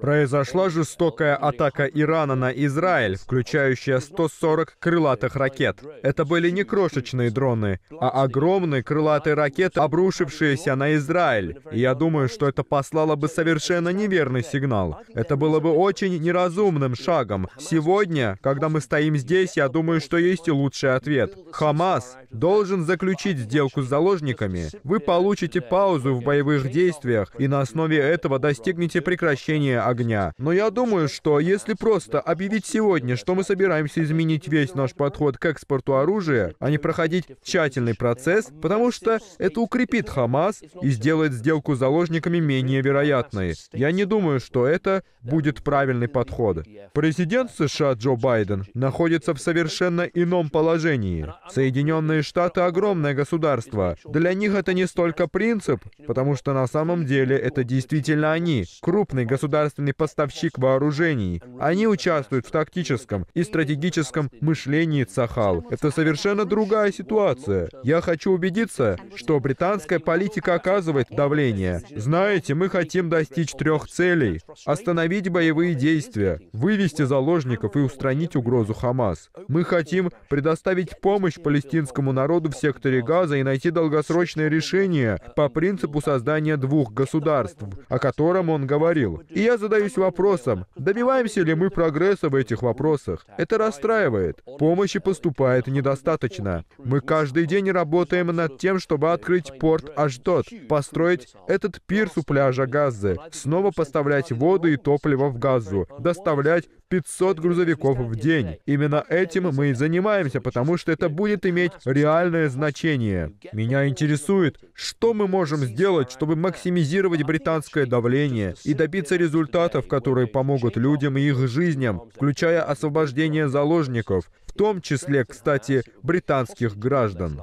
Произошла жестокая атака Ирана на Израиль, включающая 140 крылатых ракет. Это были не крошечные дроны, а огромные крылатые ракеты, обрушившиеся на Израиль. И я думаю, что это послало бы совершенно неверный сигнал. Это было бы очень неразумным шагом. Сегодня, когда мы стоим здесь, я думаю, что есть и лучший ответ. Хамас должен заключить сделку с заложниками. Вы получите паузу в боевых действиях, и на основе этого этого достигнете прекращения огня. Но я думаю, что если просто объявить сегодня, что мы собираемся изменить весь наш подход к экспорту оружия, а не проходить тщательный процесс, потому что это укрепит Хамас и сделает сделку с заложниками менее вероятной. Я не думаю, что это будет правильный подход. Президент США Джо Байден находится в совершенно ином положении. Соединенные Штаты — огромное государство. Для них это не столько принцип, потому что на самом деле это действительно Именно они — крупный государственный поставщик вооружений. Они участвуют в тактическом и стратегическом мышлении Цахал. Это совершенно другая ситуация. Я хочу убедиться, что британская политика оказывает давление. Знаете, мы хотим достичь трех целей. Остановить боевые действия, вывести заложников и устранить угрозу Хамас. Мы хотим предоставить помощь палестинскому народу в секторе Газа и найти долгосрочное решение по принципу создания двух государств, о котором котором он говорил. И я задаюсь вопросом, добиваемся ли мы прогресса в этих вопросах? Это расстраивает. Помощи поступает недостаточно. Мы каждый день работаем над тем, чтобы открыть порт Ашдот, построить этот пирс у пляжа Газы, снова поставлять воду и топливо в Газу, доставлять 500 грузовиков в день. Именно этим мы и занимаемся, потому что это будет иметь реальное значение. Меня интересует, что мы можем сделать, чтобы максимизировать британское давление и добиться результатов, которые помогут людям и их жизням, включая освобождение заложников, в том числе, кстати, британских граждан.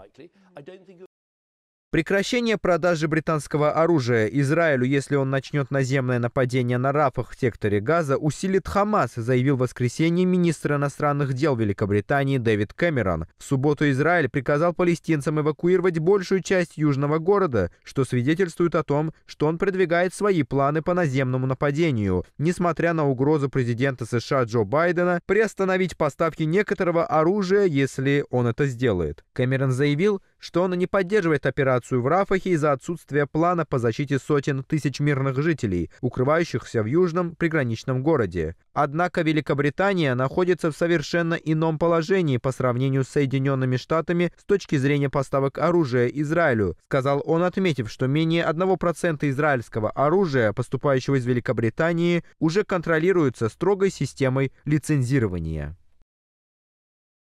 Прекращение продажи британского оружия Израилю, если он начнет наземное нападение на Рафах в секторе Газа, усилит Хамас, заявил в воскресенье министр иностранных дел Великобритании Дэвид Кэмерон. В субботу Израиль приказал палестинцам эвакуировать большую часть южного города, что свидетельствует о том, что он продвигает свои планы по наземному нападению. Несмотря на угрозу президента США Джо Байдена приостановить поставки некоторого оружия, если он это сделает. Кэмерон заявил, что он не поддерживает операцию в Рафахе из-за отсутствия плана по защите сотен тысяч мирных жителей, укрывающихся в южном приграничном городе. Однако Великобритания находится в совершенно ином положении по сравнению с Соединенными Штатами с точки зрения поставок оружия Израилю, сказал он, отметив, что менее 1% израильского оружия, поступающего из Великобритании, уже контролируется строгой системой лицензирования.